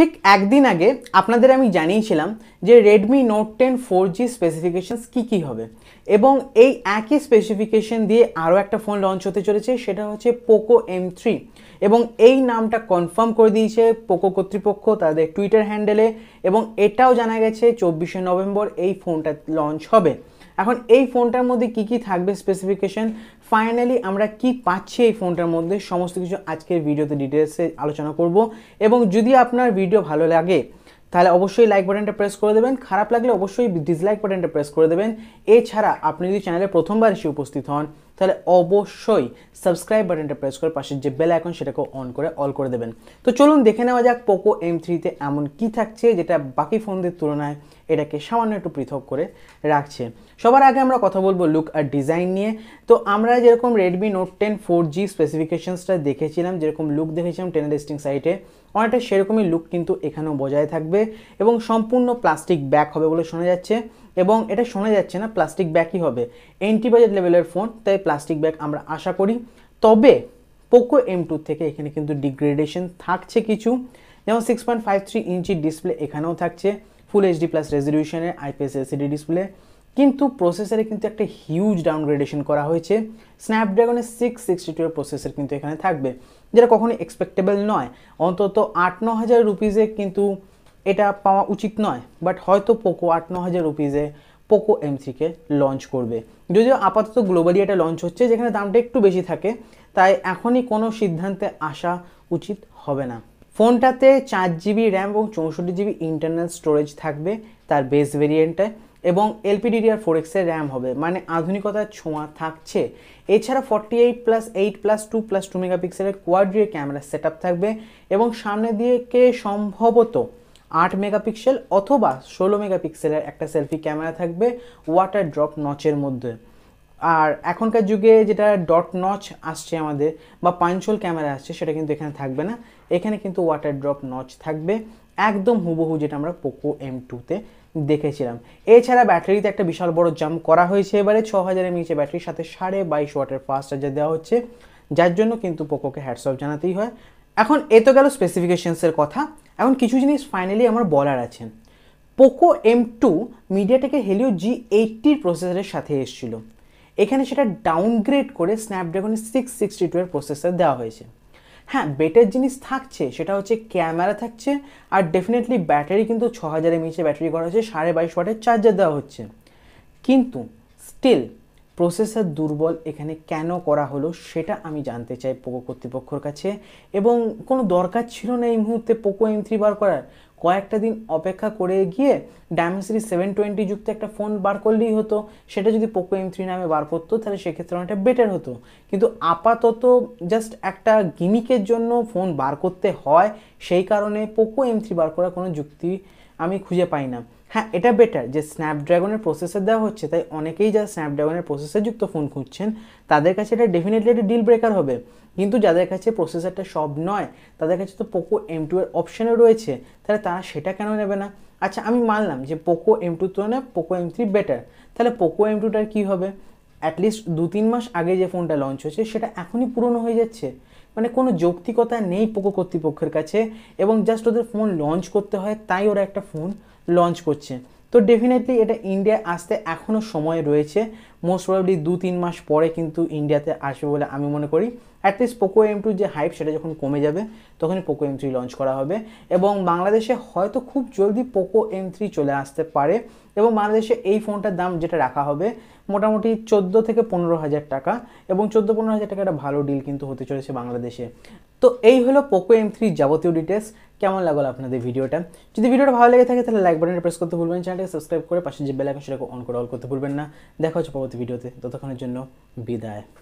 ঠিক একদিন আগে আপনাদের আমি জানিয়েছিলাম যে Redmi Note ten four G specifications কী কী হবে এবং এই একই স্পেসিফিকেশন দিয়ে আরও একটা ফোন লঞ্চ হতে চলেছে সেটা হচ্ছে পোকো এম থ্রি এবং এই নামটা কনফার্ম করে দিয়েছে পোকো কর্তৃপক্ষ তাদের টুইটার হ্যান্ডেলে এবং এটাও জানা গেছে চব্বিশে নভেম্বর এই ফোনটা লঞ্চ হবে এখন এই ফোনটার মধ্যে কি কি থাকবে স্পেসিফিকেশন ফাইনালি আমরা কি পাচ্ছি এই ফোনটার মধ্যে সমস্ত কিছু আজকের ভিডিওতে ডিটেলসে আলোচনা করব এবং যদি আপনার ভিডিও ভালো লাগে তাহলে অবশ্যই লাইক বাটনটা প্রেস করে দেবেন খারাপ লাগলে অবশ্যই ডিসলাইক বাটনটা প্রেস করে দেবেন এছাড়া আপনি যদি চ্যানেলে প্রথমবার এসে উপস্থিত হন তাহলে অবশ্যই সাবস্ক্রাইব বাটনটা প্রেস করে পাশের যে বেল আইকন সেটাকে অন করে অল করে দেবেন তো চলুন দেখে নেওয়া যাক পোকো এম থ্রিতে এমন কি থাকছে যেটা বাকি ফোনদের তুলনায় এটাকে সামান্য একটু পৃথক করে রাখছে সবার আগে আমরা কথা বলবো লুক আর ডিজাইন নিয়ে তো আমরা যেরকম Redmi Note ten four G স্পেসিফিকেশনসটা দেখেছিলাম যেরকম লুক দেখেছিলাম টেন টেস্টিং সাইটে অনেকটা সেরকমই লুক কিন্তু এখানেও বজায় থাকবে এবং সম্পূর্ণ প্লাস্টিক ব্যাক হবে বলে শোনা যাচ্ছে এবং এটা শোনা যাচ্ছে না প্লাস্টিক ব্যাগই হবে এন্ট্রি বাজেট লেভেলের ফোন তাই প্লাস্টিক ব্যাগ আমরা আশা করি তবে পোকো এম টু থেকে এখানে কিন্তু ডিগ্রেডেশন থাকছে কিছু যেমন সিক্স পয়েন্ট ফাইভ থ্রি ইঞ্চির ডিসপ্লে এখানেও থাকছে ফুল এইচডি প্লাস রেজলিউশনের আইপিএস এলসিডি ডিসপ্লে কিন্তু প্রসেসরে কিন্তু একটা হিউজ ডাউনগ্রেডেশন করা হয়েছে স্ন্যাপড্রাগনের সিক্স সিক্সটি টু প্রসেসর কিন্তু এখানে থাকবে যেটা কখনোই এক্সপেক্টেবল নয় অন্তত আট ন হাজার রুপিজে কিন্তু এটা পাওয়া উচিত নয় বাট হয়তো পোকো আট ন হাজার রুপিজে পোকো এম থ্রিকে লঞ্চ করবে যদিও আপাতত গ্লোবালি এটা লঞ্চ হচ্ছে যেখানে দামটা একটু বেশি থাকে তাই এখনই কোনো সিদ্ধান্তে আসা উচিত হবে না ফোনটাতে চার জিবি র্যাম এবং চৌষট্টি জিবি ইন্টারনাল স্টোরেজ থাকবে তার বেস ভেরিয়েন্টে এবং এলপিডিডিআর ফোর এক্সের র্যাম হবে মানে আধুনিকতার ছোঁয়া থাকছে এছাড়া forty eight plus eight plus two plus two মেগাপিক্সেলের কোয়াড্রিয়ে ক্যামেরা সেট থাকবে এবং সামনে দিকে সম্ভবত আট মেগাপিক্সেল অথবা ষোলো মেগাপিক্সেলের একটা সেলফি ক্যামেরা থাকবে ওয়াটার ড্রপ নচের মধ্যে আর এখনকার যুগে যেটা ডট নচ আসছে আমাদের বা পাঞ্চল ক্যামেরা আসছে সেটা কিন্তু এখানে থাকবে না এখানে কিন্তু ওয়াটার ড্রপ নচ থাকবে একদম হুবহু যেটা আমরা পোকো এম টুতে দেখেছিলাম এছাড়া ব্যাটারিতে একটা বিশাল বড় জাম্প করা হয়েছে এবারে ছ হাজার এমএইচের ব্যাটারির সাথে সাড়ে বাইশ ওয়াটের ফাস্ট চার্জার দেওয়া হচ্ছে যার জন্য কিন্তু পোকোকে হ্যাডসঅফ জানাতেই হয় এখন এ তো গেল স্পেসিফিকেশনসের কথা এখন কিছু জিনিস ফাইনালি আমার বলার আছে পোকো এম টু মিডিয়াটেকের হেলিও জি এইটটির প্রসেসরের সাথে এসেছিলো এখানে সেটা ডাউনগ্রেড করে স্ন্যাপড্রাগন সিক্স সিক্সটি টু এর প্রসেসর দেওয়া হয়েছে হ্যাঁ বেটার জিনিস থাকছে সেটা হচ্ছে ক্যামেরা থাকছে আর ডেফিনেটলি ব্যাটারি কিন্তু ছ হাজার এমএইচের ব্যাটারি করা হচ্ছে সাড়ে বাইশ ওয়াটের চার্জার দেওয়া হচ্ছে কিন্তু স্টিল প্রসেসর দুর্বল এখানে কেন করা হলো সেটা আমি জানতে চাই পোকো কর্তৃপক্ষর কাছে এবং কোনো দরকার ছিল না এই মুহূর্তে পোকো এম থ্রি বার করার কয়েকটা দিন অপেক্ষা করে গিয়ে ডায়মেসরি সেভেন টোয়েন্টি যুক্ত একটা ফোন বার করলেই হতো সেটা যদি পোকো এম থ্রি নামে বার করতো তাহলে সেক্ষেত্রে অনেকটা বেটার হতো কিন্তু আপাতত জাস্ট একটা গিমিকের জন্য ফোন বার করতে হয় সেই কারণে পোকো এম থ্রি বার করার কোনো যুক্তি আমি খুঁজে পাই না হ্যাঁ এটা বেটার যে স্ন্যাপড্রাগনের প্রসেসর দেওয়া হচ্ছে তাই অনেকেই যারা স্ন্যাপড্রাগনের প্রসেসরযুক্ত ফোন খুঁজছেন তাদের কাছে এটা ডেফিনেটলি একটা ডিল ব্রেকার হবে কিন্তু যাদের কাছে প্রসেসরটা সব নয় তাদের কাছে তো পোকো এম টু এর অপশানও রয়েছে তাহলে তারা সেটা কেন নেবে না আচ্ছা আমি মানলাম যে পোকো এম টুর তুলনায় পোকো এম থ্রি বেটার তাহলে পোকো এম টুটার কী হবে অ্যাটলিস্ট দু তিন মাস আগে যে ফোনটা লঞ্চ হয়েছে সেটা এখনই পুরনো হয়ে যাচ্ছে মানে কোনো যৌক্তিকতা নেই পোকো কর্তৃপক্ষের কাছে এবং জাস্ট ওদের ফোন লঞ্চ করতে হয় তাই ওরা একটা ফোন লঞ্চ করছে তো ডেফিনেটলি এটা ইন্ডিয়ায় আসতে এখনও সময় রয়েছে মোস্ট প্রবলি দু তিন মাস পরে কিন্তু ইন্ডিয়াতে আসবে বলে আমি মনে করি অ্যাটলিস্ট পোকো এম টুর যে হাইপ সেটা যখন কমে যাবে তখনই পোকো এম থ্রি লঞ্চ করা হবে এবং বাংলাদেশে হয়তো খুব জলদি পোকো এম থ্রি চলে আসতে পারে এবং বাংলাদেশে এই ফোনটার দাম যেটা রাখা হবে মোটামুটি চোদ্দো থেকে পনেরো হাজার টাকা এবং চোদ্দো পনেরো হাজার টাকা একটা ভালো ডিল কিন্তু হতে চলেছে বাংলাদেশে তো এই হলো পোকো এম থ্রির যাবতীয় ডিটেলস কেমন লাগলো আপনাদের ভিডিওটা যদি ভিডিওটা ভালো লেগে থাকে তাহলে লাইক বাটনটা প্রেস করতে ভুলবেন চ্যানেলটাকে সাবস্ক্রাইব করে পাশে যে বেল আইকন সেটাকে অন করে অল করতে ভুলবেন না দেখা হচ্ছে পরবর্তী ভিডিওতে ততক্ষণের জন্য বিদায়